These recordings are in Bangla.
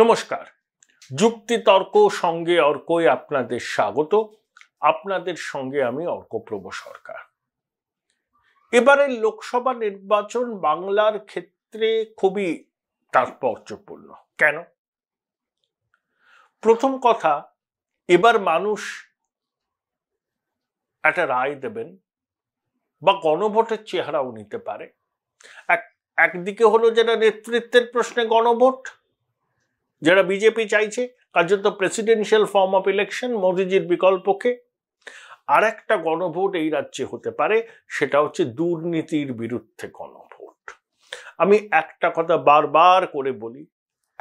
নমস্কার যুক্তিতর্ক সঙ্গে অর্কই আপনাদের স্বাগত আপনাদের সঙ্গে আমি অর্কপ্রভ সরকার এবারের লোকসভা নির্বাচন বাংলার ক্ষেত্রে খুবই তাৎপর্যপূর্ণ কেন প্রথম কথা এবার মানুষ একটা রায় দেবেন বা গণভোটের চেহারাও নিতে পারে একদিকে হলো যেটা নেতৃত্বের প্রশ্নে গণভোট যারা বিজেপি চাইছে কার্যত প্রেসিডেন্সিয়াল ফর্ম অফ ইলেকশন মোদিজির বিকল্পকে আর একটা গণভোট এই রাজ্যে হতে পারে সেটা হচ্ছে দুর্নীতির বিরুদ্ধে গণভোট আমি একটা কথা বারবার করে বলি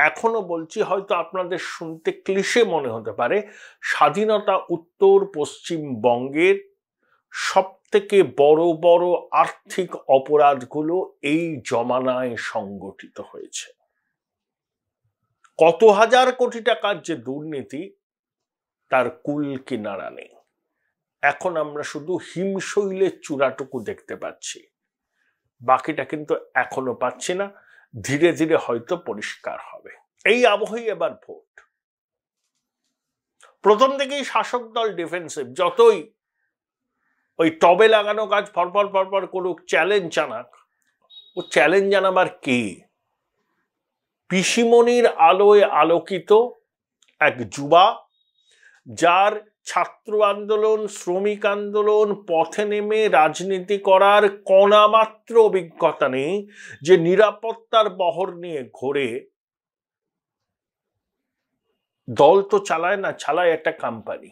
এখনো বলছি হয়তো আপনাদের শুনতে ক্লিশে মনে হতে পারে স্বাধীনতা উত্তর পশ্চিমবঙ্গের সব থেকে বড় বড় আর্থিক অপরাধগুলো এই জমানায় সংগঠিত হয়েছে কত হাজার কোটি টাকার যে দুর্নীতি তার কুল কিনারা নেই এখন আমরা শুধু হিমশৈলের চূড়াটুকু দেখতে পাচ্ছি বাকিটা কিন্তু এখনো পাচ্ছি না ধীরে ধীরে হয়তো পরিষ্কার হবে এই আবহেই এবার ভোট প্রথম থেকেই শাসক দল ডিফেন্সিভ যতই ওই টবে লাগানো কাজ ফরপর ফরফর করুক চ্যালেঞ্জ জানাক ও চ্যালেঞ্জ জানাবার কি পিসিমণির আলোয় আলোকিত এক যুবা যার ছাত্র আন্দোলন শ্রমিক আন্দোলন পথে নেমে রাজনীতি করার কণামাত্র অভিজ্ঞতা নেই যে নিরাপত্তার বহর নিয়ে ঘোরে দল তো চালায় না চালায় একটা কোম্পানি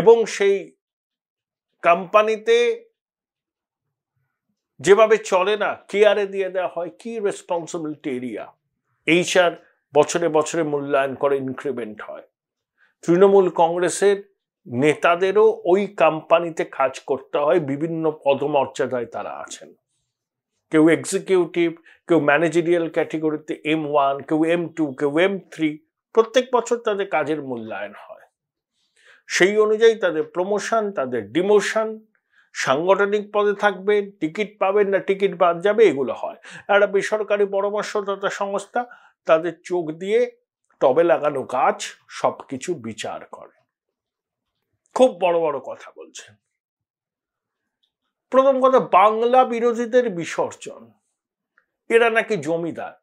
এবং সেই কোম্পানিতে যেভাবে চলে না কেয়ারে দিয়ে দেওয়া হয় কি রেসপন্সিবিলিটি এরিয়া এইচআর বছরে বছরে মূল্যায়ন করে ইনক্রিমেন্ট হয় তৃণমূল কংগ্রেসের নেতাদেরও ওই কোম্পানিতে কাজ করতে হয় বিভিন্ন পদমর্যাদায় তারা আছেন কেউ এক্সিকিউটিভ কেউ ম্যানেজেরিয়াল ক্যাটেগরিতে এম ওয়ান কেউ এম টু কেউ এম থ্রি প্রত্যেক বছর তাদের কাজের মূল্যায়ন হয় সেই অনুযায়ী তাদের প্রমোশন তাদের ডিমোশন সাংগঠনিক পদে থাকবেন টিকিট পাবেন না টিকিট বাদ যাবে এগুলো হয় একটা বেসরকারি পরামর্শদাতা সংস্থা তাদের চোখ দিয়ে টবে লাগানো গাছ সব কিছু বিচার করে খুব বড় বড় কথা বলছেন প্রথম কথা বাংলা বিরোধীদের বিসর্জন এরা নাকি জমিদার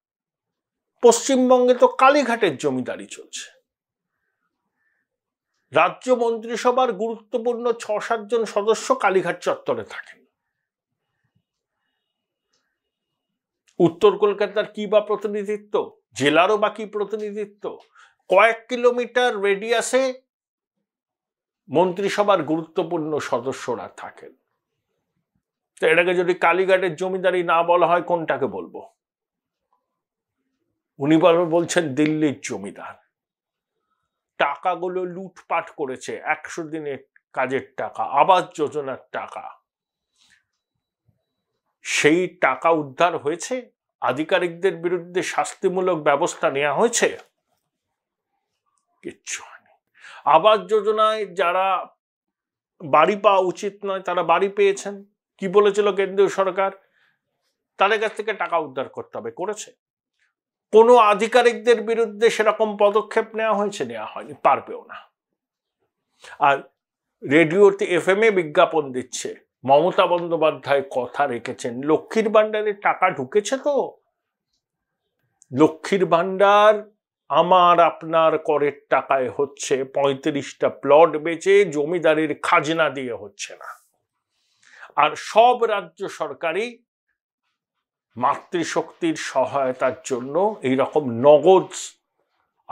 পশ্চিমবঙ্গে তো কালীঘাটের জমিদারি চলছে রাজ্য মন্ত্রিসভার গুরুত্বপূর্ণ ছ সাতজন সদস্য কালীঘাট চত্বরে থাকেন উত্তর কলকাতার কি বা প্রতিনিধিত্ব জেলারও বাকি প্রতিনিধিত্ব কয়েক কিলোমিটার রেডিয়াসে মন্ত্রিসভার গুরুত্বপূর্ণ সদস্যরা থাকেন তো এটাকে যদি কালীঘাটের জমিদারি না বলা হয় কোনটাকে বলবো উনি বলছেন দিল্লির জমিদার টাকাগুলো লুটপাট করেছে একশো দিনের কাজের টাকা আবাস যোজনার টাকা সেই টাকা উদ্ধার হয়েছে আধিকারিকদের বিরুদ্ধে শাস্তিমূলক ব্যবস্থা নেওয়া হয়েছে কিচ্ছু আবাস যোজনায় যারা বাড়ি পাওয়া উচিত নয় তারা বাড়ি পেয়েছেন কি বলেছিল কেন্দ্রীয় সরকার তাদের কাছ থেকে টাকা উদ্ধার করতে হবে করেছে কোনো আধিকারিকদের বিরুদ্ধে সেরকম পদক্ষেপ নেওয়া হয়েছে নেওয়া হয়নি পারবেও না আর রেডিওতে এফ এম এ বিজ্ঞাপন দিচ্ছে মমতা বন্দ্যোপাধ্যায় কথা রেখেছেন লক্ষ্মীর ভাণ্ডারে টাকা ঢুকেছে তো লক্ষ্মীর ভাণ্ডার আমার আপনার করের টাকায় হচ্ছে পঁয়ত্রিশটা প্লট বেচে জমিদারির খাজনা দিয়ে হচ্ছে না আর সব রাজ্য সরকারই মাতৃশক্তির সহায়তার জন্য এই রকম নগদ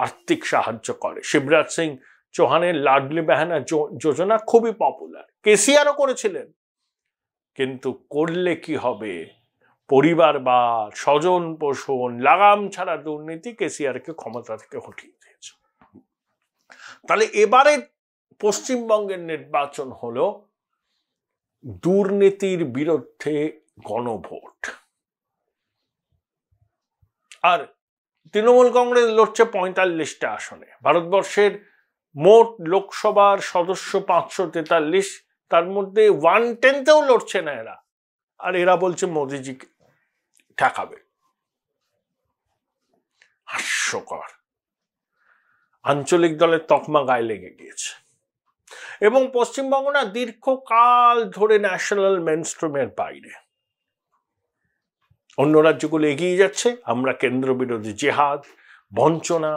আর্থিক সাহায্য করে শিবরাজ সিং চৌহানের লাডলি বেহানা যোজনা খুবই পপুলার কেসিআরও করেছিলেন কিন্তু করলে কি হবে পরিবার বা স্বজন পোষণ লাগাম ছাড়া দুর্নীতি কেসিআরকে ক্ষমতা থেকে হটিয়ে দিয়েছে তাহলে এবারে পশ্চিমবঙ্গের নির্বাচন হলো দুর্নীতির বিরুদ্ধে গণভোট আর তৃণমূল কংগ্রেস লড়ছে পঁয়তাল্লিশটা আসনে ভারতবর্ষের মোট লোকসভার সদস্য পাঁচশো তেতাল্লিশ তার মধ্যে ওয়ান টেনতেও লড়ছে না এরা আর এরা বলছে মোদিজিকে ঠেকাবে হাস্যকর আঞ্চলিক দলের তকমা গায়ে লেগে গিয়েছে এবং পশ্চিমবঙ্গ না দীর্ঘকাল ধরে ন্যাশনাল মেনস্ট্রিমের বাইরে অন্য রাজ্যগুলো এগিয়ে যাচ্ছে আমরা কেন্দ্র বিরোধী জেহাদ বঞ্চনা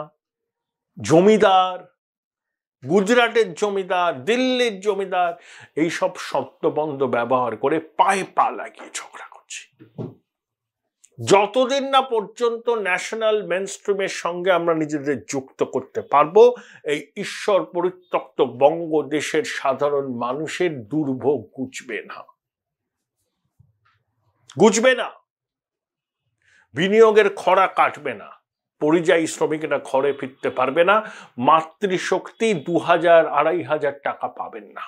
জমিদার গুজরাটের জমিদার দিল্লির জমিদার এইসব সত্যবন্ধ ব্যবহার করে পায়ে পা লাগিয়ে ঝগড়া করছি যতদিন না পর্যন্ত ন্যাশনাল মেনস্ট্রিমের সঙ্গে আমরা নিজেদের যুক্ত করতে পারবো এই ঈশ্বর পরিত্যক্ত বঙ্গদেশের সাধারণ মানুষের দুর্ভোগ গুজবে না গুজবে না বিনিয়োগের খরা কাটবে না পরিযায়ী শ্রমিকরা ঘরে ফিরতে পারবে না মাতৃশক্তি দু হাজার আড়াই হাজার টাকা পাবেন না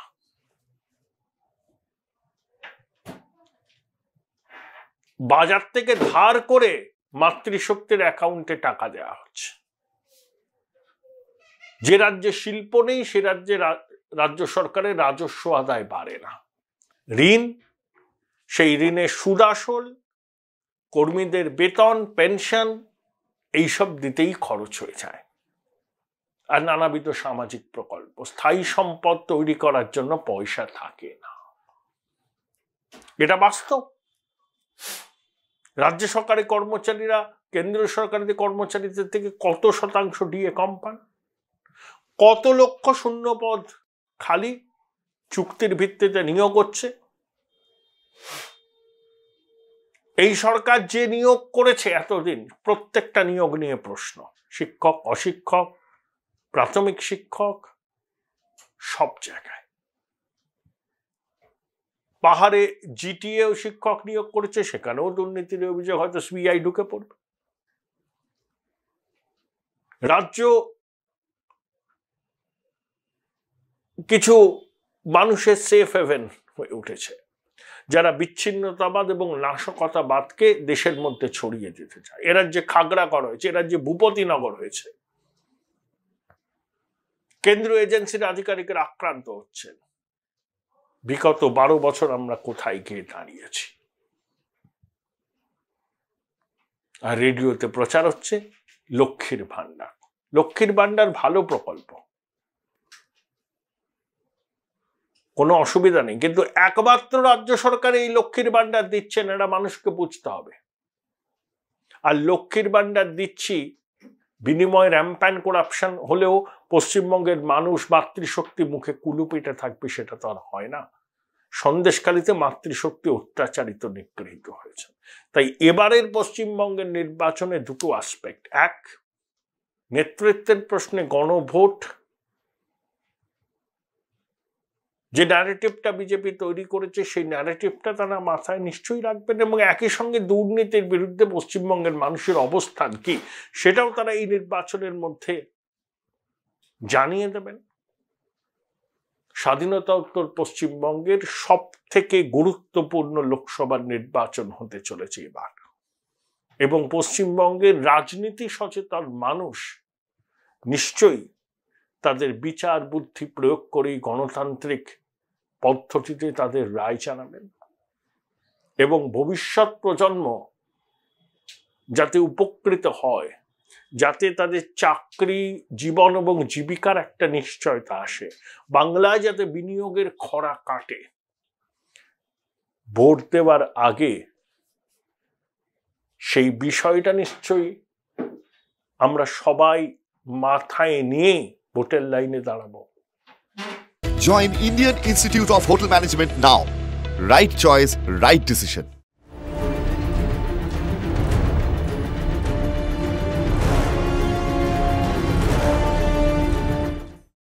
বাজার থেকে ধার করে মাতৃশক্তির অ্যাকাউন্টে টাকা দেওয়া হচ্ছে যে রাজ্যে শিল্প নেই সে রাজ্যে রাজ্য সরকারের রাজস্ব আদায় বাড়ে না ঋণ সেই ঋণে সুদ আসল কর্মীদের বেতন পেনশন এইসব দিতেই খরচ হয়ে যায় আর নানাবিধ সামাজিক প্রকল্প স্থায়ী সম্পদ তৈরি করার জন্য পয়সা থাকে না এটা বাস্তব রাজ্য সরকারি কর্মচারীরা কেন্দ্রীয় সরকারের কর্মচারীদের থেকে কত শতাংশ ডিএ কম পান কত লক্ষ শূন্য পদ খালি চুক্তির ভিত্তিতে নিয়োগ হচ্ছে এই সরকার যে নিয়োগ করেছে এতদিন প্রত্যেকটা নিয়োগ নিয়ে প্রশ্ন শিক্ষক অশিক্ষক প্রাথমিক শিক্ষক সব জায়গায় পাহাড়ে জিটিএ শিক্ষক নিয়োগ করেছে সেখানেও দুর্নীতির অভিযোগ হয়তো সিবিআই ঢুকে পড়বে রাজ্য কিছু মানুষের সেফ হেভেন হয়ে উঠেছে যারা বিচ্ছিন্নতাবাদ এবং নাশকতাবাদকে দেশের মধ্যে ছড়িয়ে দিতে চায় যে খাগড়া খাগড়াকড় হয়েছে এ রাজ্যে ভূপতিনগর হয়েছে কেন্দ্রীয় এজেন্সির আধিকারিকের আক্রান্ত হচ্ছেন বিগত বারো বছর আমরা কোথায় গিয়ে দাঁড়িয়েছি আর রেডিওতে প্রচার হচ্ছে লক্ষ্মীর ভাণ্ডার লক্ষ্মীর ভাণ্ডার ভালো প্রকল্প কোনো অসুবিধা নেই কিন্তু একমাত্র রাজ্য সরকার এই লক্ষ্মীর ভাণ্ডার দিচ্ছেন এটা মানুষকে বুঝতে হবে আর লক্ষ্মীর ভাণ্ডার দিচ্ছি বিনিময় র্যাম্প্যান করাপশন হলেও পশ্চিমবঙ্গের মানুষ মাতৃশক্তি মুখে কুলুপিটে থাকবে সেটা তো আর হয় না সন্দেশকালীতে মাতৃশক্তি অত্যাচারিত নিগৃহীত হয়েছে তাই এবারের পশ্চিমবঙ্গের নির্বাচনে দুটো আসপেক্ট এক নেতৃত্বের প্রশ্নে গণভোট যে ন্যারেটিভটা বিজেপি তৈরি করেছে সেই ন্যারেটিভটা তারা মাথায় নিশ্চয়ই রাখবেন এবং একই সঙ্গে দুর্নীতির বিরুদ্ধে পশ্চিমবঙ্গের মানুষের অবস্থান কি সেটাও তারা এই নির্বাচনের মধ্যে জানিয়ে দেবেন স্বাধীনতা উত্তর পশ্চিমবঙ্গের সব থেকে গুরুত্বপূর্ণ লোকসভার নির্বাচন হতে চলেছে এবার এবং পশ্চিমবঙ্গের রাজনীতি সচেতন মানুষ নিশ্চয়ই তাদের বিচার বুদ্ধি প্রয়োগ করেই গণতান্ত্রিক পদ্ধতিতে তাদের রায় জানাবেন এবং ভবিষ্যৎ প্রজন্ম যাতে উপকৃত হয় যাতে তাদের চাকরি জীবন এবং জীবিকার একটা নিশ্চয়তা আসে বাংলায় যাতে বিনিয়োগের খরা কাটে ভোট দেওয়ার আগে সেই বিষয়টা নিশ্চয়ই আমরা সবাই মাথায় নিয়ে ভোটের লাইনে দাঁড়াবো Join Indian Institute of Hotel Management now. Right choice, right decision.